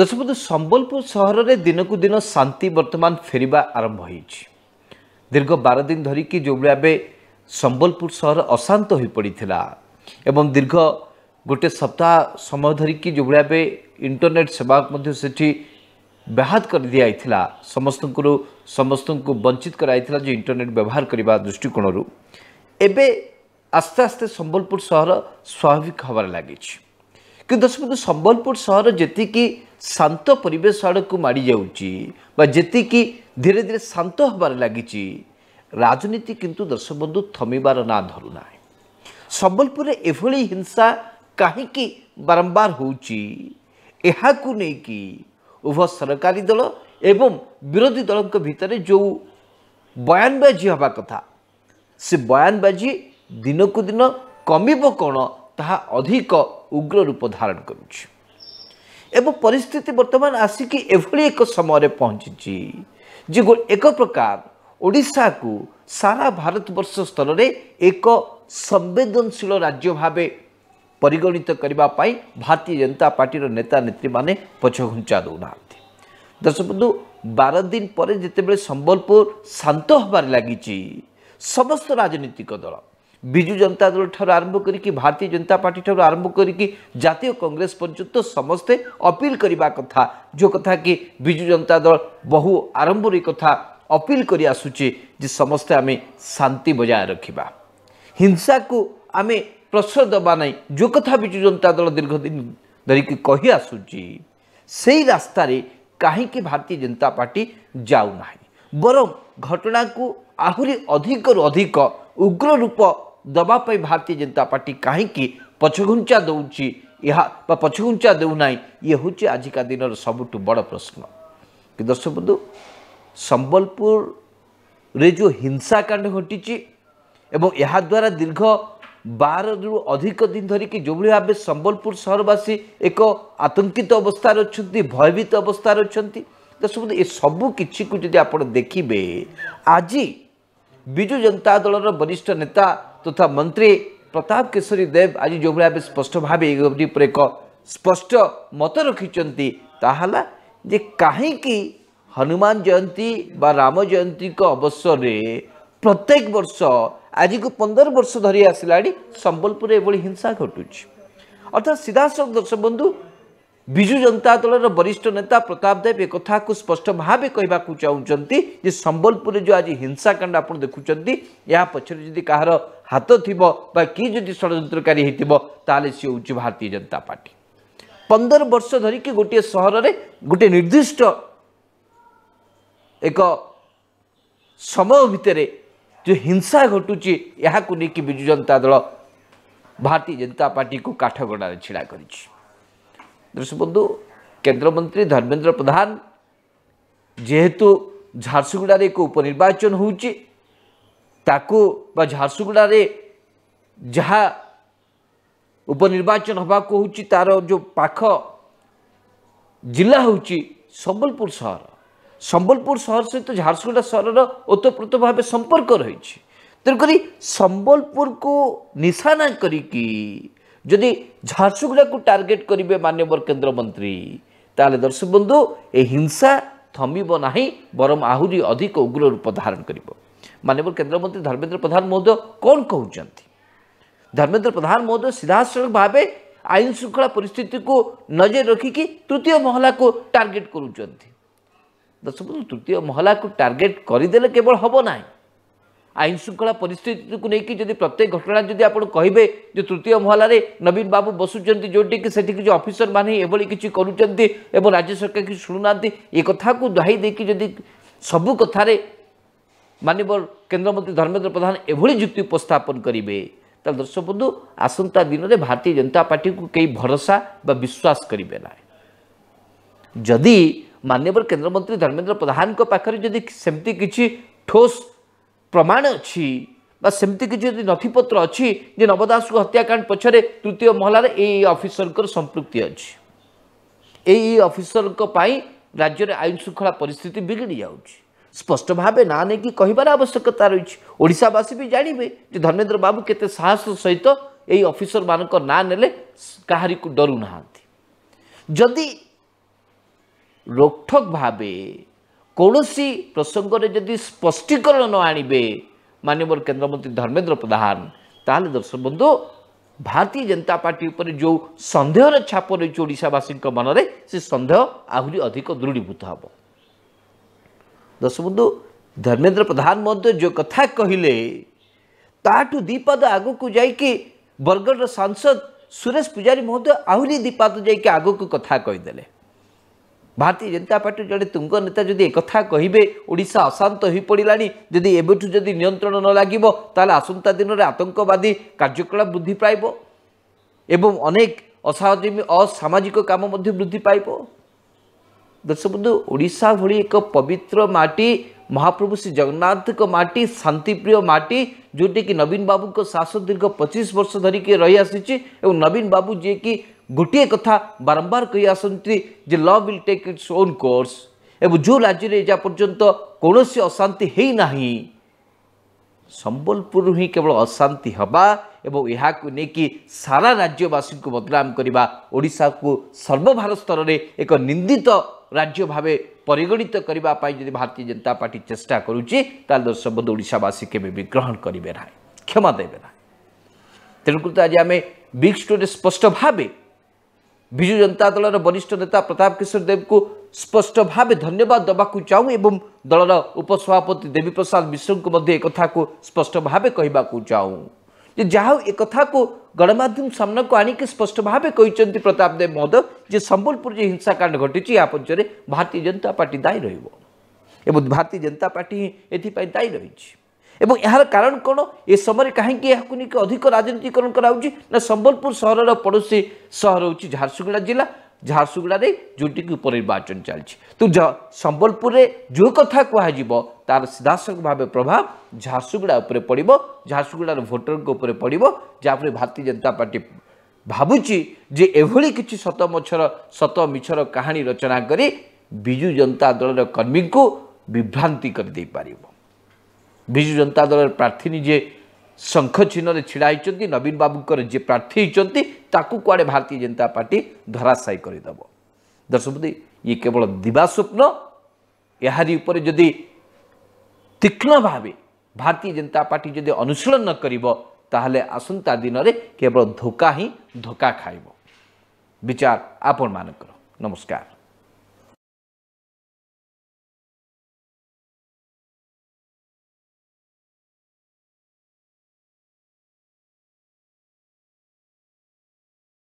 ଦର୍ଶକବନ୍ଧୁ ସମ୍ବଲପୁର ସହରରେ ଦିନକୁ ଦିନ ଶାନ୍ତି ବର୍ତ୍ତମାନ ଫେରିବା ଆରମ୍ଭ ହୋଇଛି ଦୀର୍ଘ ବାର ଦିନ ଧରିକି ଯେଉଁଭଳି ଭାବେ ସମ୍ବଲପୁର ସହର ଅଶାନ୍ତ ହୋଇପଡ଼ିଥିଲା ଏବଂ ଦୀର୍ଘ ଗୋଟିଏ ସପ୍ତାହ ସମୟ ଧରିକି ଯେଉଁଭଳି ଭାବେ ଇଣ୍ଟରନେଟ୍ ସେବା ମଧ୍ୟ ସେଠି ବ୍ୟାହତ କରିଦିଆଯାଇଥିଲା ସମସ୍ତଙ୍କରୁ ସମସ୍ତଙ୍କୁ ବଞ୍ଚିତ କରାଯାଇଥିଲା ଯେ ଇଣ୍ଟରନେଟ୍ ବ୍ୟବହାର କରିବା ଦୃଷ୍ଟିକୋଣରୁ ଏବେ ଆସ୍ତେ ଆସ୍ତେ ସମ୍ବଲପୁର ସହର ସ୍ୱାଭାବିକ ହେବାରେ ଲାଗିଛି କିନ୍ତୁ ଦର୍ଶକ ସମ୍ବଲପୁର ସହର ଯେତିକି ଶାନ୍ତ ପରିବେଶ ଆଡ଼କୁ ମାଡ଼ି ଯାଉଛି ବା ଯେତିକି ଧୀରେ ଧୀରେ ଶାନ୍ତ ହେବାରେ ଲାଗିଛି ରାଜନୀତି କିନ୍ତୁ ଦର୍ଶବନ୍ଧୁ ଥମିବାର ନାଁ ଧରୁନାହିଁ ସମ୍ବଲପୁରରେ ଏଭଳି ହିଂସା କାହିଁକି ବାରମ୍ବାର ହେଉଛି ଏହାକୁ ନେଇକି ଉଭୟ ସରକାରୀ ଦଳ ଏବଂ ବିରୋଧୀ ଦଳଙ୍କ ଭିତରେ ଯେଉଁ ବୟାନବାଜି ହେବା କଥା ସେ ବୟାନବାଜି ଦିନକୁ ଦିନ କମିବ କ'ଣ ତାହା ଅଧିକ ଉଗ୍ର ରୂପ ଧାରଣ କରୁଛି ଏବଂ ପରିସ୍ଥିତି ବର୍ତ୍ତମାନ ଆସିକି ଏଭଳି ଏକ ସମୟରେ ପହଞ୍ଚିଛି ଯେ ଏକ ପ୍ରକାର ଓଡ଼ିଶାକୁ ସାରା ଭାରତବର୍ଷ ସ୍ତରରେ ଏକ ସମ୍ବେଦନଶୀଳ ରାଜ୍ୟ ଭାବେ ପରିଗଣିତ କରିବା ପାଇଁ ଭାରତୀୟ ଜନତା ପାର୍ଟିର ନେତା ନେତ୍ରୀମାନେ ପଛଘୁଞ୍ଚା ଦେଉନାହାନ୍ତି ଦର୍ଶକବନ୍ଧୁ ବାର ଦିନ ପରେ ଯେତେବେଳେ ସମ୍ବଲପୁର ଶାନ୍ତ ହେବାରେ ଲାଗିଛି ସମସ୍ତ ରାଜନୈତିକ ଦଳ ବିଜୁ ଜନତା ଦଳ ଠାରୁ ଆରମ୍ଭ କରିକି ଭାରତୀୟ ଜନତା ପାର୍ଟି ଠାରୁ ଆରମ୍ଭ କରିକି ଜାତୀୟ କଂଗ୍ରେସ ପର୍ଯ୍ୟନ୍ତ ସମସ୍ତେ ଅପିଲ କରିବା କଥା ଯେଉଁ କଥା କି ବିଜୁ ଜନତା ଦଳ ବହୁ ଆରମ୍ଭରୁ ଏ କଥା ଅପିଲ କରି ଆସୁଛି ଯେ ସମସ୍ତେ ଆମେ ଶାନ୍ତି ବଜାୟ ରଖିବା ହିଂସାକୁ ଆମେ ପ୍ରଶ୍ରୟ ଦେବା ନାହିଁ ଯେଉଁ କଥା ବିଜୁ ଜନତା ଦଳ ଦୀର୍ଘଦିନ ଧରିକି କହି ଆସୁଛି ସେଇ ରାସ୍ତାରେ କାହିଁକି ଭାରତୀୟ ଜନତା ପାର୍ଟି ଯାଉନାହିଁ ବରଂ ଘଟଣାକୁ ଆହୁରି ଅଧିକରୁ ଅଧିକ ଉଗ୍ର ରୂପ ଦେବା ପାଇଁ ଭାରତୀୟ ଜନତା ପାର୍ଟି କାହିଁକି ପଛଘୁଞ୍ଚା ଦେଉଛି ଏହା ବା ପଛଘୁଞ୍ଚା ଦେଉନାହିଁ ଇଏ ହେଉଛି ଆଜିକା ଦିନର ସବୁଠୁ ବଡ଼ ପ୍ରଶ୍ନ କି ଦର୍ଶକ ବନ୍ଧୁ ସମ୍ବଲପୁରରେ ଯେଉଁ ହିଂସାକାଣ୍ଡ ଘଟିଛି ଏବଂ ଏହାଦ୍ୱାରା ଦୀର୍ଘ ବାରରୁ ଅଧିକ ଦିନ ଧରିକି ଯେଉଁଭଳି ଭାବେ ସମ୍ବଲପୁର ସହରବାସୀ ଏକ ଆତଙ୍କିତ ଅବସ୍ଥାରେ ଅଛନ୍ତି ଭୟଭୀତ ଅବସ୍ଥାରେ ଅଛନ୍ତି ତ ସବୁ ଏସବୁ କିଛିକୁ ଯଦି ଆପଣ ଦେଖିବେ ଆଜି ବିଜୁ ଜନତା ଦଳର ବରିଷ୍ଠ ନେତା તથા મંત્રી પ્રતાપ કેશરી દેવ આજે ଯେଉଁଭଳି ଭାବେ ସ୍ପଷ୍ଟ ଭାବେ ଏ ଉପରେ ଏକ ସ୍ପଷ୍ଟ ମତ ରଖିଛନ୍ତି ତାହା ହେଲା ଯେ କାହିଁକି ହନୁମାନ ଜୟନ୍ତୀ ବା ରାମ ଜୟନ୍ତୀଙ୍କ ଅବସରରେ ପ୍ରତ୍ୟେକ ବର୍ଷ ଆଜିକୁ ପନ୍ଦର ବର୍ଷ ଧରି ଆସିଲାଣି ସମ୍ବଲପୁରରେ ଏଭଳି ହିଂସା ଘଟୁଛି ଅର୍ଥାତ୍ ସିଧାସଳଖ ଦର୍ଶକ ବନ୍ଧୁ ବିଜୁ ଜନତା ଦଳର ବରିଷ୍ଠ ନେତା ପ୍ରତାପ ଦେବ ଏ କଥାକୁ ସ୍ପଷ୍ଟ ଭାବେ କହିବାକୁ ଚାହୁଁଛନ୍ତି ଯେ ସମ୍ବଲପୁରରେ ଯେଉଁ ଆଜି ହିଂସାକାଣ୍ଡ ଆପଣ ଦେଖୁଛନ୍ତି ଏହା ପଛରେ ଯଦି କାହାର ହାତ ଥିବ ବା କି ଯଦି ଷଡ଼ଯନ୍ତ୍ରକାରୀ ହୋଇଥିବ ତାହେଲେ ସିଏ ହେଉଛି ଭାରତୀୟ ଜନତା ପାର୍ଟି ପନ୍ଦର ବର୍ଷ ଧରିକି ଗୋଟିଏ ସହରରେ ଗୋଟିଏ ନିର୍ଦ୍ଦିଷ୍ଟ ଏକ ସମୟ ଭିତରେ ଯେଉଁ ହିଂସା ଘଟୁଛି ଏହାକୁ ନେଇକି ବିଜୁ ଜନତା ଦଳ ଭାରତୀୟ ଜନତା ପାର୍ଟିକୁ କାଠଗଡ଼ାରେ ଛିଡ଼ା କରିଛି दर्शक केन्द्र मंत्री धर्मेन्द्र प्रधान जेहेतु झारसुगुड़े एक उपनिर्वाचन हो झारसुगुड़े जहा उपनिर्वाचन हवाक हो तार जो पाख जिला हूँ संबलपुर सहर संबलपुर सहर सहित तो झारसुगुड़ा सहर ओतप्रोत भाव संपर्क रही तेणुक संबलपुर को निशाना करी की ଯଦି ଝାରସୁଗୁଡ଼ାକୁ ଟାର୍ଗେଟ୍ କରିବେ ମାନ୍ୟବର କେନ୍ଦ୍ରମନ୍ତ୍ରୀ ତାହେଲେ ଦର୍ଶକ ବନ୍ଧୁ ଏ ହିଂସା ଥମିବ ନାହିଁ ବରଂ ଆହୁରି ଅଧିକ ଉଗ୍ର ରୂପ ଧାରଣ କରିବ ମାନ୍ୟବର କେନ୍ଦ୍ରମନ୍ତ୍ରୀ ଧର୍ମେନ୍ଦ୍ର ପ୍ରଧାନ ମହୋଦୟ କ'ଣ କହୁଛନ୍ତି ଧର୍ମେନ୍ଦ୍ର ପ୍ରଧାନ ମହୋଦୟ ସିଧାସଳଖ ଭାବେ ଆଇନ ଶୃଙ୍ଖଳା ପରିସ୍ଥିତିକୁ ନଜର ରଖିକି ତୃତୀୟ ମହଲାକୁ ଟାର୍ଗେଟ୍ କରୁଛନ୍ତି ଦର୍ଶକ ବନ୍ଧୁ ତୃତୀୟ ମହଲାକୁ ଟାର୍ଗେଟ୍ କରିଦେଲେ କେବଳ ହେବ ନାହିଁ आईन श्रृंखला पिस्थित को लेकिन जब प्रत्येक घटना जो आप कहे जो तृतीय महलें नवीन बाबू बसुं जोटी से अफिसर मानी ये कि करूँ राज्य सरकार किसी शुणुना एक कथा को दुहाई देखिए जदि सब कथार मानव केन्द्रमंत्री धर्मेन्द्र प्रधान एभली जुक्ति उपस्थापन करेंगे तो दर्शक बंधु आसंता दिन में भारतीय जनता पार्टी को कई भरोसा व विश्वास करेंगे ना जदि मानव केन्द्रमंत्री धर्मेन्द्र प्रधान पाखे जदि सेमती किसी ठोस ପ୍ରମାଣ ଅଛି ବା ସେମିତି କିଛି ଯଦି ନଥିପତ୍ର ଅଛି ଯେ ନବଦାସକୁ ହତ୍ୟାକାଣ୍ଡ ପଛରେ ତୃତୀୟ ମହଲାରେ ଏଇ ଅଫିସରଙ୍କର ସମ୍ପୃକ୍ତି ଅଛି ଏଇ ଅଫିସରଙ୍କ ପାଇଁ ରାଜ୍ୟରେ ଆଇନ ଶୃଙ୍ଖଳା ପରିସ୍ଥିତି ବିଗିଡ଼ି ଯାଉଛି ସ୍ପଷ୍ଟ ଭାବେ ନାଁ ନେଇକି କହିବାର ଆବଶ୍ୟକତା ରହିଛି ଓଡ଼ିଶାବାସୀ ବି ଜାଣିବେ ଯେ ଧର୍ମେନ୍ଦ୍ର ବାବୁ କେତେ ସାହସ ସହିତ ଏଇ ଅଫିସରମାନଙ୍କ ନାଁ ନେଲେ କାହାରିକୁ ଡରୁନାହାନ୍ତି ଯଦି ରୋକଠୋକ୍ ଭାବେ କୌଣସି ପ୍ରସଙ୍ଗରେ ଯଦି ସ୍ପଷ୍ଟୀକରଣ ନ ଆଣିବେ ମାନ୍ୟବର କେନ୍ଦ୍ରମନ୍ତ୍ରୀ ଧର୍ମେନ୍ଦ୍ର ପ୍ରଧାନ ତାହେଲେ ଦର୍ଶକ ବନ୍ଧୁ ଭାରତୀୟ ଜନତା ପାର୍ଟି ଉପରେ ଯେଉଁ ସନ୍ଦେହର ଛାପ ରହିଛି ଓଡ଼ିଶାବାସୀଙ୍କ ମନରେ ସେ ସନ୍ଦେହ ଆହୁରି ଅଧିକ ଦୃଢ଼ୀଭୂତ ହେବ ଦର୍ଶକ ବନ୍ଧୁ ଧର୍ମେନ୍ଦ୍ର ପ୍ରଧାନ ମଧ୍ୟ ଯେଉଁ କଥା କହିଲେ ତାଠୁ ଦୁଇପାଦ ଆଗକୁ ଯାଇକି ବରଗଡ଼ର ସାଂସଦ ସୁରେଶ ପୂଜାରୀ ମହୋଦୟ ଆହୁରି ଦୁଇପାଦ ଯାଇକି ଆଗକୁ କଥା କହିଦେଲେ ଭାରତୀୟ ଜନତା ପାର୍ଟି ଜଣେ ତୁଙ୍ଗ ନେତା ଯଦି ଏକଥା କହିବେ ଓଡ଼ିଶା ଅଶାନ୍ତ ହୋଇପଡ଼ିଲାଣି ଯଦି ଏବେଠୁ ଯଦି ନିୟନ୍ତ୍ରଣ ନ ଲାଗିବ ତାହେଲେ ଆସନ୍ତା ଦିନରେ ଆତଙ୍କବାଦୀ କାର୍ଯ୍ୟକଳାପ ବୃଦ୍ଧି ପାଇବ ଏବଂ ଅନେକ ଅସାଧମୀ ଅସାମାଜିକ କାମ ମଧ୍ୟ ବୃଦ୍ଧି ପାଇବ ଦର୍ଶବନ୍ଧୁ ଓଡ଼ିଶା ଭଳି ଏକ ପବିତ୍ର ମାଟି ମହାପ୍ରଭୁ ଶ୍ରୀ ଜଗନ୍ନାଥଙ୍କ ମାଟି ଶାନ୍ତିପ୍ରିୟ ମାଟି ଯେଉଁଟାକି ନବୀନ ବାବୁଙ୍କ ଶାସନ ଦୀର୍ଘ ପଚିଶ ବର୍ଷ ଧରିକି ରହିଆସିଛି ଏବଂ ନବୀନ ବାବୁ ଯିଏକି ଗୋଟିଏ କଥା ବାରମ୍ବାର କହି ଆସନ୍ତି ଯେ law will take its own course ଏବଂ ଯେଉଁ ରାଜ୍ୟରେ ଏହା ପର୍ଯ୍ୟନ୍ତ କୌଣସି ଅଶାନ୍ତି ହୋଇନାହିଁ ସମ୍ବଲପୁରରୁ ହିଁ କେବଳ ଅଶାନ୍ତି ହେବା ଏବଂ ଏହାକୁ ନେଇକି ସାରା ରାଜ୍ୟବାସୀଙ୍କୁ ବଦନାମ କରିବା ଓଡ଼ିଶାକୁ ସର୍ବଭାରତ ସ୍ତରରେ ଏକ ନିନ୍ଦିତ ରାଜ୍ୟ ଭାବେ ପରିଗଣିତ କରିବା ପାଇଁ ଯଦି ଭାରତୀୟ ଜନତା ପାର୍ଟି ଚେଷ୍ଟା କରୁଛି ତାହେଲେ ଦର୍ଶକ ବନ୍ଧୁ ଓଡ଼ିଶାବାସୀ କେବେ ବି ଗ୍ରହଣ କରିବେ ନାହିଁ କ୍ଷମା ଦେବେ ନାହିଁ ତେଣୁକରି ଆଜି ଆମେ ବିଗ୍ ଷ୍ଟୋରିରେ ସ୍ପଷ୍ଟ ଭାବେ ବିଜୁ ଜନତା ଦଳର ବରିଷ୍ଠ ନେତା ପ୍ରତାପ କିଶୋର ଦେବଙ୍କୁ ସ୍ପଷ୍ଟ ଭାବେ ଧନ୍ୟବାଦ ଦେବାକୁ ଚାହୁଁ ଏବଂ ଦଳର ଉପସଭାପତି ଦେବୀପ୍ରସାଦ ମିଶ୍ରଙ୍କୁ ମଧ୍ୟ ଏକଥାକୁ ସ୍ପଷ୍ଟ ଭାବେ କହିବାକୁ ଚାହୁଁ ଯେ ଯାହା ହଉ ଏକଥାକୁ ଗଣମାଧ୍ୟମ ସାମ୍ନାକୁ ଆଣିକି ସ୍ପଷ୍ଟ ଭାବେ କହିଛନ୍ତି ପ୍ରତାପ ଦେବ ମହୋଦୟ ଯେ ସମ୍ବଲପୁର ଯେ ହିଂସାକାଣ୍ଡ ଘଟିଛି ଏହା ପଛରେ ଭାରତୀୟ ଜନତା ପାର୍ଟି ଦାୟୀ ରହିବ ଏବଂ ଭାରତୀୟ ଜନତା ପାର୍ଟି ହିଁ ଏଥିପାଇଁ ଦାୟୀ ରହିଛି ଏବଂ ଏହାର କାରଣ କ'ଣ ଏ ସମୟରେ କାହିଁକି ଏହାକୁ ନେଇକି ଅଧିକ ରାଜନୀତିକରଣ କରାହେଉଛି ନା ସମ୍ବଲପୁର ସହରର ପଡ଼ୋଶୀ ସହର ହେଉଛି ଝାରସୁଗୁଡ଼ା ଜିଲ୍ଲା ଝାରସୁଗୁଡ଼ାରେ ଯେଉଁଟିକି ଉପନିର୍ବାଚନ ଚାଲିଛି ତୁ ସମ୍ବଲପୁରରେ ଯେଉଁ କଥା କୁହାଯିବ ତା'ର ସିଧାସଳଖ ଭାବେ ପ୍ରଭାବ ଝାରସୁଗୁଡ଼ା ଉପରେ ପଡ଼ିବ ଝାରସୁଗୁଡ଼ାର ଭୋଟରଙ୍କ ଉପରେ ପଡ଼ିବ ଯାହାଫଳରେ ଭାରତୀୟ ଜନତା ପାର୍ଟି ଭାବୁଛି ଯେ ଏଭଳି କିଛି ସତ ମଛର ସତ ମିଛର କାହାଣୀ ରଚନା କରି ବିଜୁ ଜନତା ଦଳର କର୍ମୀଙ୍କୁ ବିଭ୍ରାନ୍ତି କରିଦେଇପାରିବ ବିଜୁ ଜନତା ଦଳର ପ୍ରାର୍ଥୀ ନିଜେ ଶଙ୍ଖ ଚିହ୍ନରେ ଛିଡ଼ା ହୋଇଛନ୍ତି ନବୀନ ବାବୁଙ୍କର ଯିଏ ପ୍ରାର୍ଥୀ ହୋଇଛନ୍ତି ତାକୁ କୁଆଡ଼େ ଭାରତୀୟ ଜନତା ପାର୍ଟି ଧରାଶାୟୀ କରିଦେବ ଦର୍ଶକବୃତ୍ତି ଇଏ କେବଳ ଦିବାସ୍ୱପ୍ନ ଏହାରି ଉପରେ ଯଦି ତୀକ୍ଷ୍ଣ ଭାବେ ଭାରତୀୟ ଜନତା ପାର୍ଟି ଯଦି ଅନୁଶୀଳନ ନ କରିବ ତାହେଲେ ଆସନ୍ତା ଦିନରେ କେବଳ ଧୋକା ହିଁ ଧୋକା ଖାଇବ ବିଚାର ଆପଣମାନଙ୍କର ନମସ୍କାର